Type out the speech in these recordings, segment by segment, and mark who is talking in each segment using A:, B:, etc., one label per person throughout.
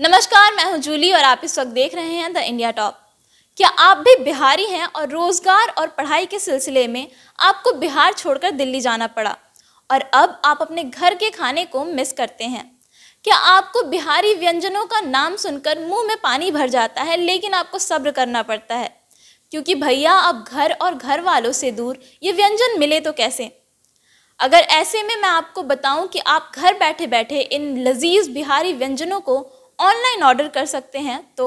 A: नमस्कार मैं हूं जूली और आप इस वक्त देख रहे हैं द इंडिया टॉप क्या आप भी बिहारी हैं और रोजगार और पढ़ाई के सिलसिले में आपको बिहार छोड़कर दिल्ली जाना पड़ा और अब आप अपने घर के खाने को मिस करते हैं क्या आपको बिहारी व्यंजनों का नाम सुनकर मुंह में पानी भर जाता है लेकिन आपको सब्र करना पड़ता है क्योंकि भैया अब घर और घर वालों से दूर ये व्यंजन मिले तो कैसे अगर ऐसे में मैं आपको बताऊं कि आप घर बैठे बैठे इन लजीज बिहारी व्यंजनों को ऑनलाइन ऑर्डर कर सकते हैं तो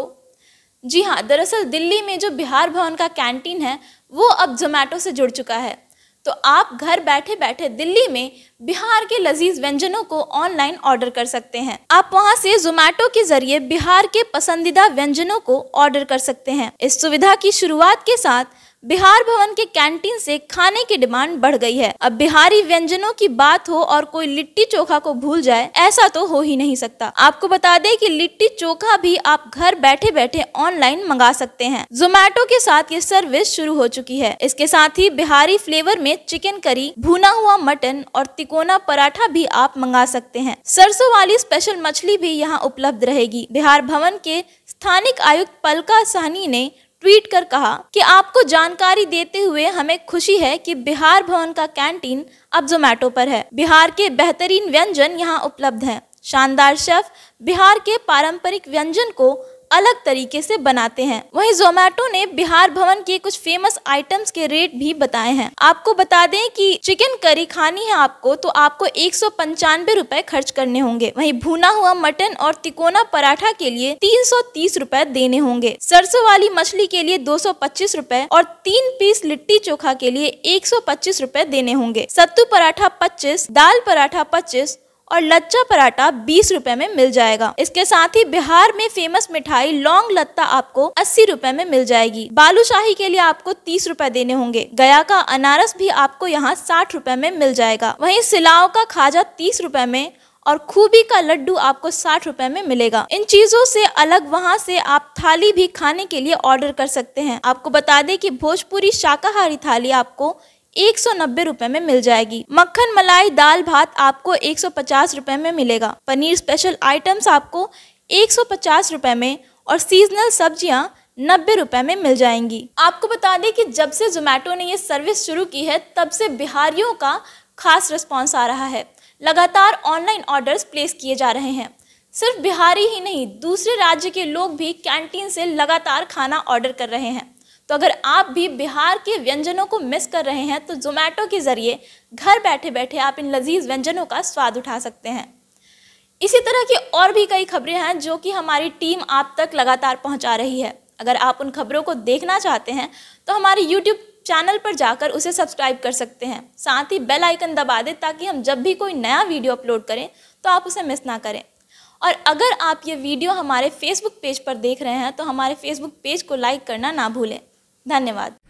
A: जी हाँ दरअसल दिल्ली में जो बिहार भवन का कैंटीन है वो अब जोमेटो से जुड़ चुका है तो आप घर बैठे बैठे दिल्ली में बिहार के लजीज व्यंजनों को ऑनलाइन ऑर्डर कर सकते हैं आप वहां से जोमेटो के जरिए बिहार के पसंदीदा व्यंजनों को ऑर्डर कर सकते हैं इस सुविधा की शुरुआत के साथ बिहार भवन के कैंटीन से खाने की डिमांड बढ़ गई है अब बिहारी व्यंजनों की बात हो और कोई लिट्टी चोखा को भूल जाए ऐसा तो हो ही नहीं सकता आपको बता दें कि लिट्टी चोखा भी आप घर बैठे बैठे ऑनलाइन मंगा सकते हैं जोमेटो के साथ ये सर्विस शुरू हो चुकी है इसके साथ ही बिहारी फ्लेवर में चिकन करी भुना हुआ मटन और तिकोना पराठा भी आप मंगा सकते हैं सरसों वाली स्पेशल मछली भी यहाँ उपलब्ध रहेगी बिहार भवन के स्थानिक आयुक्त पलका सहनी ने ट्वीट कर कहा कि आपको जानकारी देते हुए हमें खुशी है कि बिहार भवन का कैंटीन अब जोमेटो पर है बिहार के बेहतरीन व्यंजन यहाँ उपलब्ध हैं शानदार शेफ बिहार के पारंपरिक व्यंजन को अलग तरीके से बनाते हैं वहीं जोमेटो ने बिहार भवन के कुछ फेमस आइटम्स के रेट भी बताए हैं आपको बता दें कि चिकन करी खानी है आपको तो आपको एक सौ पंचानवे रूपए खर्च करने होंगे वहीं भुना हुआ मटन और तिकोना पराठा के लिए तीन सौ तीस रूपए देने होंगे सरसों वाली मछली के लिए दो सौ पच्चीस रूपए और तीन पीस लिट्टी चोखा के लिए एक सौ पच्चीस रूपए देने होंगे सत्तू पराठा पच्चीस दाल पराठा पच्चीस और लच्चा पराठा बीस रुपए में मिल जाएगा इसके साथ ही बिहार में फेमस मिठाई लौंग लत्ता आपको अस्सी रुपए में मिल जाएगी बालूशाही के लिए आपको तीस रुपए देने होंगे गया का अनारस भी आपको यहाँ साठ रुपए में मिल जाएगा वहीं सिलाव का खाजा तीस रुपए में और खूबी का लड्डू आपको साठ रुपए में मिलेगा इन चीजों से अलग वहाँ से आप थाली भी खाने के लिए ऑर्डर कर सकते हैं आपको बता दें कि भोजपुरी शाकाहारी थाली आपको एक सौ नब्बे रुपए में मिल जाएगी मक्खन मलाई दाल भात आपको एक सौ पचास में मिलेगा पनीर स्पेशल आइटम्स आपको एक सौ पचास रुपए में और सीजनल सब्जियां नब्बे रुपए में मिल जाएंगी आपको बता दें कि जब से जोमेटो ने ये सर्विस शुरू की है तब से बिहारियों का खास रिस्पॉन्स आ रहा है लगातार ऑनलाइन ऑर्डर्स प्लेस किए जा रहे हैं सिर्फ बिहारी ही नहीं दूसरे राज्य के लोग भी कैंटीन से लगातार खाना ऑर्डर कर रहे हैं तो अगर आप भी बिहार के व्यंजनों को मिस कर रहे हैं तो जोमेटो के ज़रिए घर बैठे बैठे आप इन लजीज व्यंजनों का स्वाद उठा सकते हैं इसी तरह की और भी कई खबरें हैं जो कि हमारी टीम आप तक लगातार पहुंचा रही है अगर आप उन खबरों को देखना चाहते हैं तो हमारे यूट्यूब चैनल पर जाकर उसे सब्सक्राइब कर सकते हैं साथ ही बेल आइकन दबा दें ताकि हम जब भी कोई नया वीडियो अपलोड करें तो आप उसे मिस ना करें और अगर आप ये वीडियो हमारे फेसबुक पेज पर देख रहे हैं तो हमारे फेसबुक पेज को लाइक करना ना भूलें धन्यवाद